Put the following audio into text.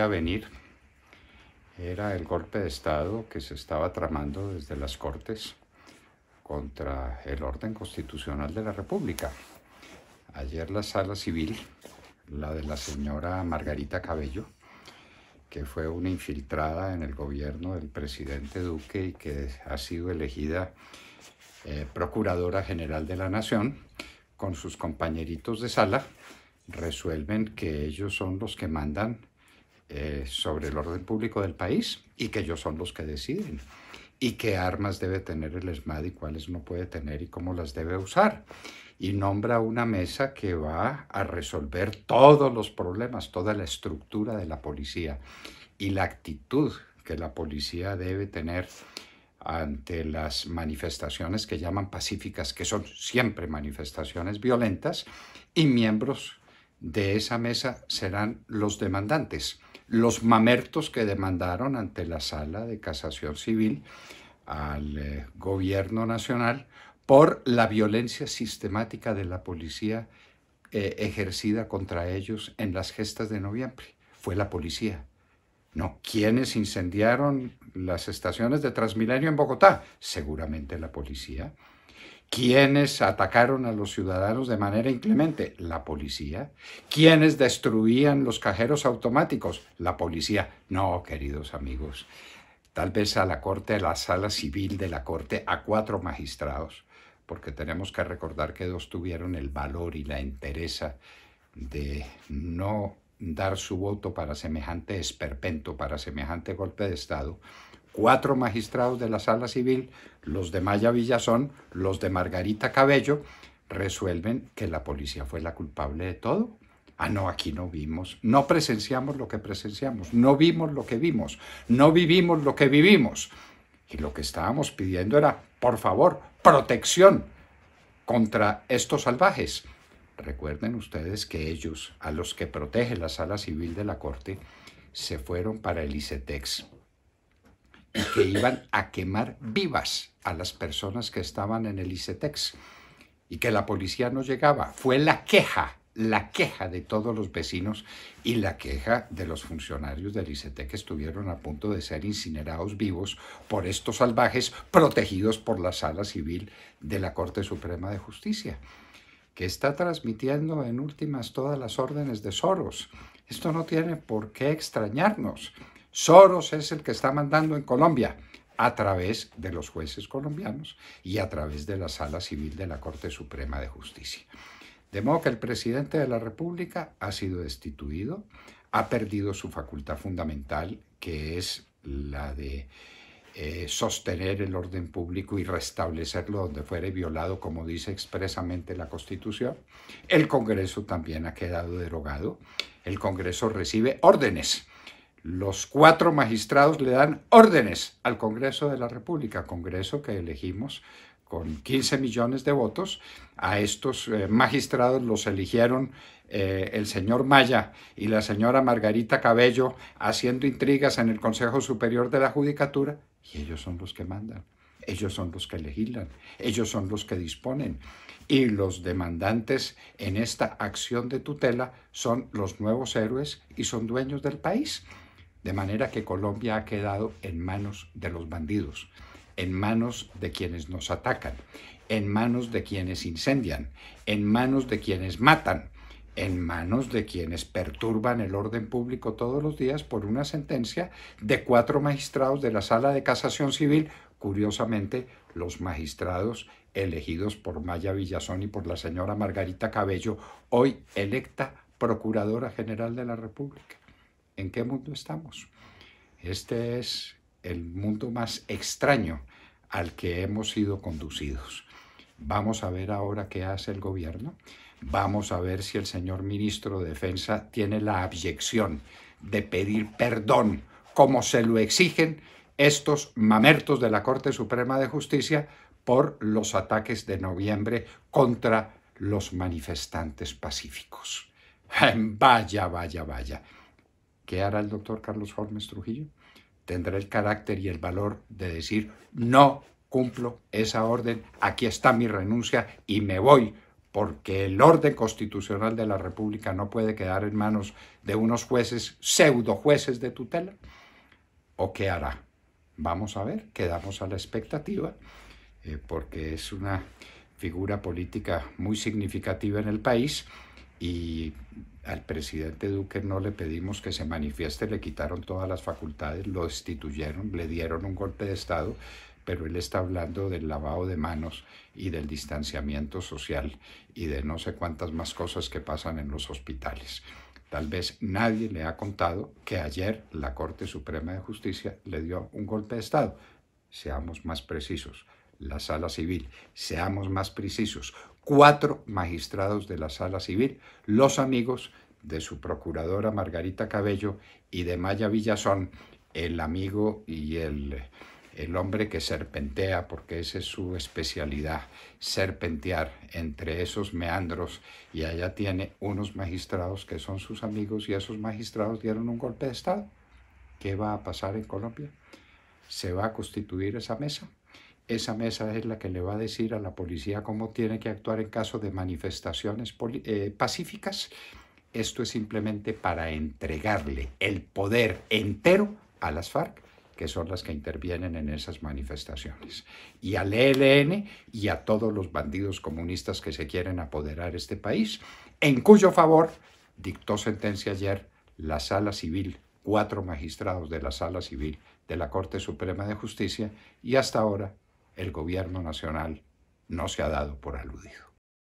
a venir era el golpe de Estado que se estaba tramando desde las Cortes contra el orden constitucional de la República. Ayer la sala civil, la de la señora Margarita Cabello, que fue una infiltrada en el gobierno del presidente Duque y que ha sido elegida eh, Procuradora General de la Nación, con sus compañeritos de sala, resuelven que ellos son los que mandan eh, sobre el orden público del país y que ellos son los que deciden y qué armas debe tener el ESMAD y cuáles no puede tener y cómo las debe usar. Y nombra una mesa que va a resolver todos los problemas, toda la estructura de la policía y la actitud que la policía debe tener ante las manifestaciones que llaman pacíficas, que son siempre manifestaciones violentas, y miembros de esa mesa serán los demandantes, los mamertos que demandaron ante la Sala de Casación Civil al eh, gobierno nacional por la violencia sistemática de la policía eh, ejercida contra ellos en las gestas de noviembre. Fue la policía. No, quienes incendiaron las estaciones de Transmilenio en Bogotá? Seguramente la policía. ¿Quiénes atacaron a los ciudadanos de manera inclemente? La policía. ¿Quiénes destruían los cajeros automáticos? La policía. No, queridos amigos, tal vez a la Corte, a la Sala Civil de la Corte, a cuatro magistrados, porque tenemos que recordar que dos tuvieron el valor y la entereza de no dar su voto para semejante esperpento, para semejante golpe de Estado, cuatro magistrados de la Sala Civil, los de Maya Villazón, los de Margarita Cabello, resuelven que la policía fue la culpable de todo. Ah, no, aquí no vimos, no presenciamos lo que presenciamos, no vimos lo que vimos, no vivimos lo que vivimos. Y lo que estábamos pidiendo era, por favor, protección contra estos salvajes. Recuerden ustedes que ellos, a los que protege la sala civil de la Corte, se fueron para el ICETEX, que iban a quemar vivas a las personas que estaban en el ICETEX y que la policía no llegaba. Fue la queja, la queja de todos los vecinos y la queja de los funcionarios del ICETEX que estuvieron a punto de ser incinerados vivos por estos salvajes protegidos por la sala civil de la Corte Suprema de Justicia que está transmitiendo en últimas todas las órdenes de Soros. Esto no tiene por qué extrañarnos. Soros es el que está mandando en Colombia a través de los jueces colombianos y a través de la Sala Civil de la Corte Suprema de Justicia. De modo que el presidente de la República ha sido destituido, ha perdido su facultad fundamental, que es la de eh, sostener el orden público y restablecerlo donde fuere violado, como dice expresamente la Constitución. El Congreso también ha quedado derogado. El Congreso recibe órdenes los cuatro magistrados le dan órdenes al Congreso de la República, Congreso que elegimos con 15 millones de votos. A estos eh, magistrados los eligieron eh, el señor Maya y la señora Margarita Cabello haciendo intrigas en el Consejo Superior de la Judicatura y ellos son los que mandan, ellos son los que legislan, ellos son los que disponen. Y los demandantes en esta acción de tutela son los nuevos héroes y son dueños del país. De manera que Colombia ha quedado en manos de los bandidos, en manos de quienes nos atacan, en manos de quienes incendian, en manos de quienes matan, en manos de quienes perturban el orden público todos los días por una sentencia de cuatro magistrados de la Sala de Casación Civil, curiosamente los magistrados elegidos por Maya Villazón y por la señora Margarita Cabello, hoy electa Procuradora General de la República. ¿En qué mundo estamos? Este es el mundo más extraño al que hemos sido conducidos. Vamos a ver ahora qué hace el gobierno. Vamos a ver si el señor ministro de Defensa tiene la abyección de pedir perdón como se lo exigen estos mamertos de la Corte Suprema de Justicia por los ataques de noviembre contra los manifestantes pacíficos. Vaya, vaya, vaya. ¿Qué hará el doctor Carlos Holmes Trujillo? Tendrá el carácter y el valor de decir, no cumplo esa orden, aquí está mi renuncia y me voy, porque el orden constitucional de la República no puede quedar en manos de unos jueces, pseudo jueces de tutela. ¿O qué hará? Vamos a ver, quedamos a la expectativa, eh, porque es una figura política muy significativa en el país y al presidente Duque no le pedimos que se manifieste, le quitaron todas las facultades, lo destituyeron, le dieron un golpe de Estado, pero él está hablando del lavado de manos y del distanciamiento social y de no sé cuántas más cosas que pasan en los hospitales. Tal vez nadie le ha contado que ayer la Corte Suprema de Justicia le dio un golpe de Estado. Seamos más precisos. La Sala Civil, seamos más precisos cuatro magistrados de la Sala Civil, los amigos de su procuradora Margarita Cabello y de Maya Villazón, el amigo y el, el hombre que serpentea, porque esa es su especialidad, serpentear entre esos meandros. Y allá tiene unos magistrados que son sus amigos y esos magistrados dieron un golpe de Estado. ¿Qué va a pasar en Colombia? ¿Se va a constituir esa mesa? esa mesa es la que le va a decir a la policía cómo tiene que actuar en caso de manifestaciones eh, pacíficas. Esto es simplemente para entregarle el poder entero a las FARC, que son las que intervienen en esas manifestaciones, y al ELN y a todos los bandidos comunistas que se quieren apoderar este país, en cuyo favor dictó sentencia ayer la Sala Civil, cuatro magistrados de la Sala Civil de la Corte Suprema de Justicia, y hasta ahora el gobierno nacional no se ha dado por aludido.